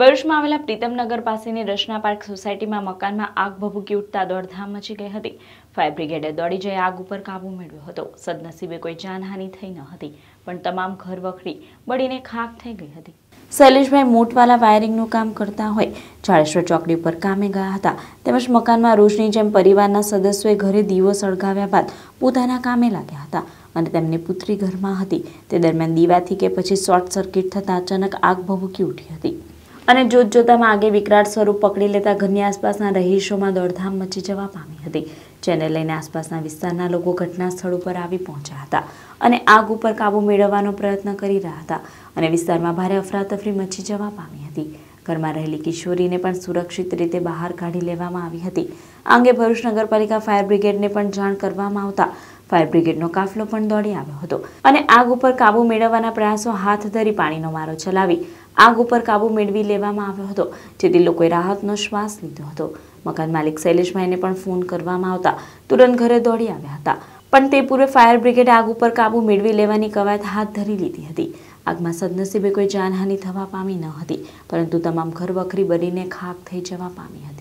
ભરૂચમાં આવેલા પ્રીતમનગર પાસેની રચના પાર્ક સોસાયટીમાં મકાનમાં આગ ભભૂકી ઉઠતા દોડધામ મચી ગઈ હતી ફાયર બ્રિગેડે દોડી જઈ આગ ઉપર કાબૂ મેળવ્યો હતો સદનસીબે કોઈ જાનહાનિ થઈ ન હતી પણ તમામ ઘર વખરી બળીને ખાક થઈ ગઈ હતી શૈલેષભાઈ મોટવાલા વાયરિંગનું કામ કરતા હોય ચાળેશ્વર ચોકડી ઉપર કામે ગયા હતા તેમજ મકાનમાં રોજની જેમ પરિવારના સદસ્યોએ ઘરે દીવો સળગાવ્યા બાદ પોતાના કામે લાગ્યા હતા અને તેમની પુત્રી ઘરમાં હતી તે દરમિયાન દીવાથી કે પછી શોર્ટ સર્કિટ થતાં અચાનક આગ ભભૂકી ઉઠી હતી અને જોત જોતામાં આગે વિકરાળ સ્વરૂપ પકડી લેતા ઘરની આસપાસના રહીશોમાં દોડધામ મચી જવા પામી હતી જેને લઈને આસપાસના વિસ્તારના લોકો ઘટના સ્થળ ઉપર આવી પહોંચ્યા હતા અને આગ ઉપર કાબુ મેળવવાનો પ્રયત્ન કરી રહ્યા હતા અને વિસ્તારમાં ભારે અફરાતફરી મચી જવા પામી હતી ઘરમાં રહેલી કિશોરીને પણ સુરક્ષિત રીતે બહાર કાઢી લેવામાં આવી હતી આંગે અંગે ભરૂચ નગરપાલિકા ફાયર બ્રિગેડને પણ જાણ કરવામાં આવતા ફાયર બ્રિગેડનો કાફલો પણ દોડી આવ્યો હતો અને આગ ઉપર કાબુ મેળવવાના પ્રયાસો હાથ ધરી પાણીનો મારો ચલાવી આગ ઉપર કાબુ મેળવી લેવામાં આવ્યો હતો જેથી લોકોએ રાહતનો શ્વાસ લીધો હતો મકાન માલિક શૈલેષભાઈને પણ ફોન કરવામાં આવતા તુરંત ઘરે દોડી આવ્યા હતા પણ તે પૂર્વે ફાયર બ્રિગેડે આગ ઉપર કાબુ મેળવી લેવાની કવાયત હાથ ધરી લીધી હતી આગમાં સદનસીબે કોઈ જાનહાનિ થવા પામી ન હતી પરંતુ તમામ ઘરવખરી બનીને ખાક થઈ જવા પામી હતી